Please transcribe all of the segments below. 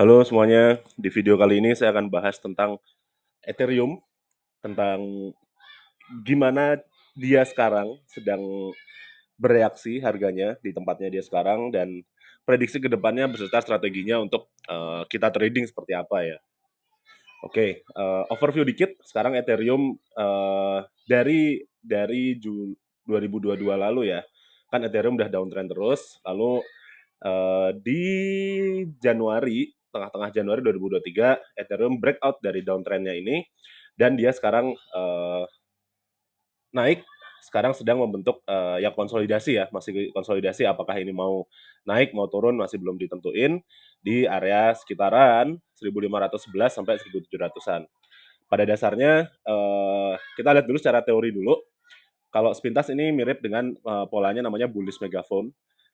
Halo semuanya, di video kali ini saya akan bahas tentang Ethereum, tentang gimana dia sekarang sedang bereaksi harganya di tempatnya dia sekarang dan prediksi kedepannya beserta strateginya untuk uh, kita trading seperti apa ya. Oke, okay, uh, eh, overview dikit. Sekarang Ethereum uh, dari dari Jul 2022 lalu ya, kan Ethereum udah downtrend terus. Lalu uh, di Januari tengah-tengah Januari 2023 Ethereum breakout dari downtrendnya ini dan dia sekarang uh, naik sekarang sedang membentuk uh, yang konsolidasi ya masih konsolidasi apakah ini mau naik mau turun masih belum ditentuin di area sekitaran 1511 sampai 1700-an pada dasarnya uh, kita lihat dulu secara teori dulu kalau sepintas ini mirip dengan uh, polanya namanya bullish megaphone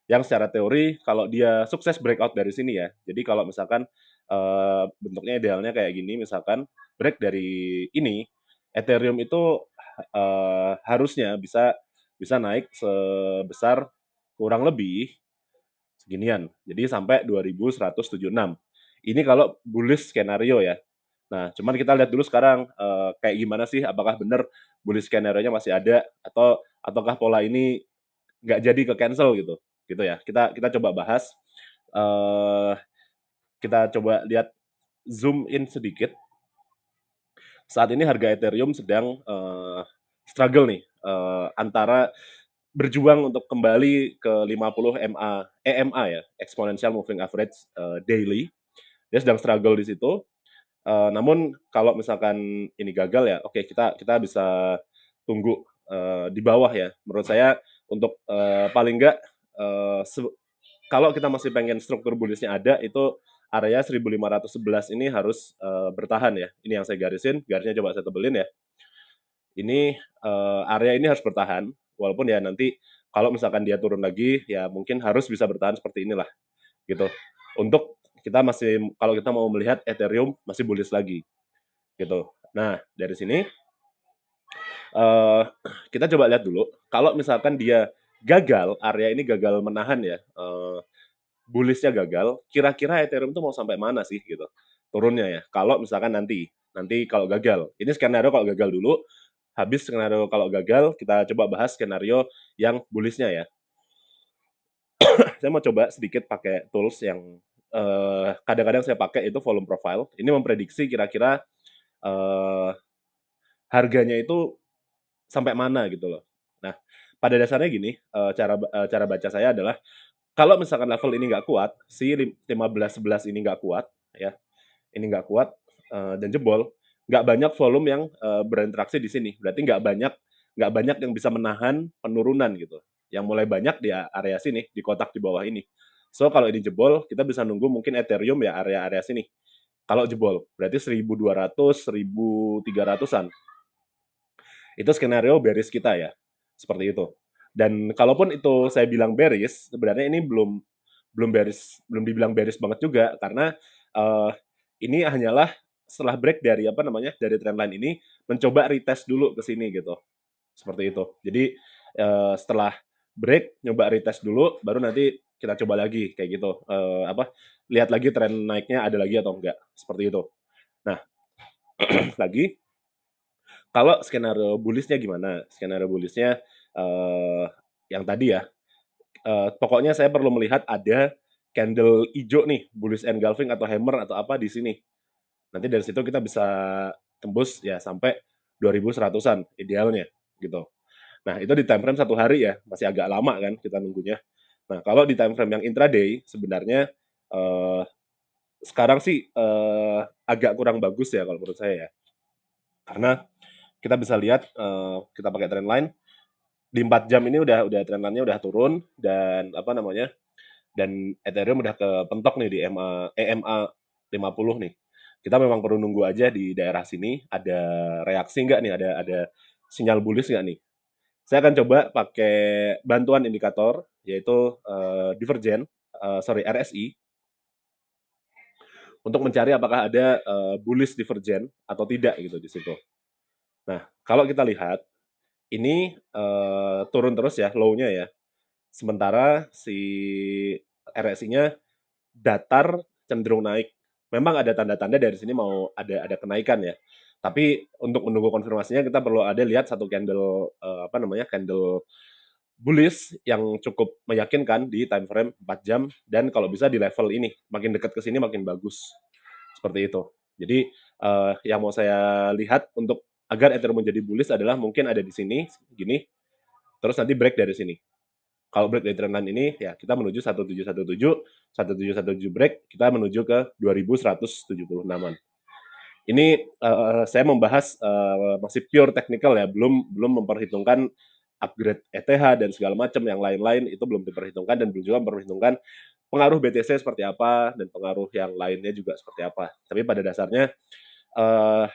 yang secara teori kalau dia sukses breakout dari sini ya. Jadi kalau misalkan uh, bentuknya idealnya kayak gini misalkan break dari ini Ethereum itu uh, harusnya bisa bisa naik sebesar kurang lebih seginian. Jadi sampai 2176. Ini kalau bullish skenario ya. Nah, cuman kita lihat dulu sekarang uh, kayak gimana sih apakah benar bullish skenario-nya masih ada atau ataukah pola ini nggak jadi ke cancel gitu gitu ya. Kita kita coba bahas uh, kita coba lihat zoom in sedikit. Saat ini harga Ethereum sedang uh, struggle nih uh, antara berjuang untuk kembali ke 50 MA EMA ya, exponential moving average uh, daily. Dia sedang struggle di situ. Uh, namun kalau misalkan ini gagal ya, oke okay, kita kita bisa tunggu uh, di bawah ya. Menurut saya untuk uh, paling enggak uh, kalau kita masih pengen struktur bullishnya ada itu area 1511 ini harus uh, bertahan ya. Ini yang saya garisin, garisnya coba saya tebelin ya. Ini uh, area ini harus bertahan walaupun ya nanti kalau misalkan dia turun lagi ya mungkin harus bisa bertahan seperti inilah gitu. Untuk kita masih kalau kita mau melihat Ethereum masih bullish lagi gitu. Nah, dari sini uh, kita coba lihat dulu kalau misalkan dia gagal, area ini gagal menahan ya, uh, bullishnya gagal, kira-kira Ethereum itu mau sampai mana sih gitu turunnya ya. Kalau misalkan nanti, nanti kalau gagal, ini skenario kalau gagal dulu, habis skenario kalau gagal kita coba bahas skenario yang bullishnya ya. saya mau coba sedikit pakai tools yang eh, kadang-kadang uh, saya pakai itu volume profile. Ini memprediksi kira-kira uh, harganya itu sampai mana gitu loh. Nah, pada dasarnya gini, eh, cara eh, cara baca saya adalah kalau misalkan level ini nggak kuat, si 15-11 ini nggak kuat, ya, ini nggak kuat eh, dan jebol, nggak banyak volume yang berinteraksi di sini. Berarti nggak banyak nggak banyak yang bisa menahan penurunan gitu. Yang mulai banyak di area sini, di kotak di bawah ini. So kalau ini jebol, kita bisa nunggu mungkin Ethereum ya area-area sini. Kalau jebol, berarti 1200, 1300-an. Itu skenario bearish kita ya seperti itu. Dan kalaupun itu saya bilang beris, sebenarnya ini belum belum beris, belum dibilang beris banget juga karena uh, ini hanyalah setelah break dari apa namanya dari trendline ini mencoba retest dulu ke sini gitu. Seperti itu. Jadi uh, setelah break nyoba retest dulu baru nanti kita coba lagi kayak gitu uh, apa lihat lagi tren naiknya ada lagi atau enggak seperti itu nah lagi kalau skenario bullishnya gimana? Skenario bullishnya uh, yang tadi ya. Uh, pokoknya saya perlu melihat ada candle hijau nih, bullish engulfing atau hammer atau apa di sini. Nanti dari situ kita bisa tembus ya sampai 2100-an idealnya gitu. Nah, itu di time frame satu hari ya, masih agak lama kan kita nunggunya. Nah, kalau di time frame yang intraday sebenarnya uh, sekarang sih uh, agak kurang bagus ya kalau menurut saya ya. Karena kita bisa lihat uh, kita pakai trend line di 4 jam ini udah udah trend line-nya udah turun dan apa namanya dan Ethereum udah ke pentok nih di EMA EMA 50 nih. Kita memang perlu nunggu aja di daerah sini ada reaksi nggak nih, ada ada sinyal bullish nggak nih. Saya akan coba pakai bantuan indikator yaitu uh, eh, divergen, uh, eh, sorry RSI untuk mencari apakah ada uh, bullish divergen atau tidak gitu di situ. Nah, kalau kita lihat ini uh, turun terus ya low-nya ya. Sementara si RSI-nya datar cenderung naik. Memang ada tanda-tanda dari sini mau ada ada kenaikan ya. Tapi untuk menunggu konfirmasinya kita perlu ada lihat satu candle uh, apa namanya? candle bullish yang cukup meyakinkan di time frame 4 jam dan kalau bisa di level ini makin dekat ke sini makin bagus seperti itu. Jadi uh, yang mau saya lihat untuk agar ether menjadi bullish adalah mungkin ada di sini, gini, terus nanti break dari sini. Kalau break dari trendline ini, ya kita menuju 1717, 1717 break, kita menuju ke 2176-an. Ini uh, saya membahas uh, masih pure technical ya, belum belum memperhitungkan upgrade ETH dan segala macam yang lain-lain itu belum diperhitungkan dan belum juga memperhitungkan pengaruh BTC seperti apa dan pengaruh yang lainnya juga seperti apa. Tapi pada dasarnya uh,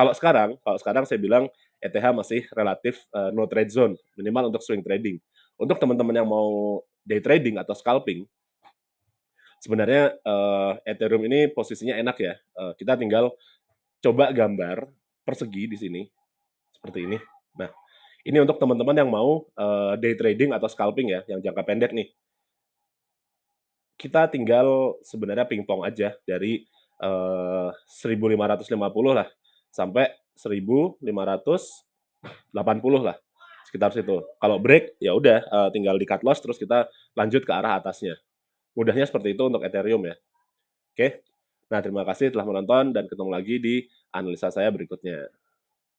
kalau sekarang kalau sekarang saya bilang ETH masih relatif uh, no trade zone minimal untuk swing trading. Untuk teman-teman yang mau day trading atau scalping, sebenarnya uh, Ethereum ini posisinya enak ya. Uh, kita tinggal coba gambar persegi di sini seperti ini. Nah, ini untuk teman-teman yang mau uh, day trading atau scalping ya, yang jangka pendek nih. Kita tinggal sebenarnya pingpong aja dari uh, 1550 lah sampai 1580 lah sekitar situ. Kalau break ya udah uh, tinggal di cut loss terus kita lanjut ke arah atasnya. Mudahnya seperti itu untuk Ethereum ya. Oke. Nah, terima kasih telah menonton dan ketemu lagi di analisa saya berikutnya.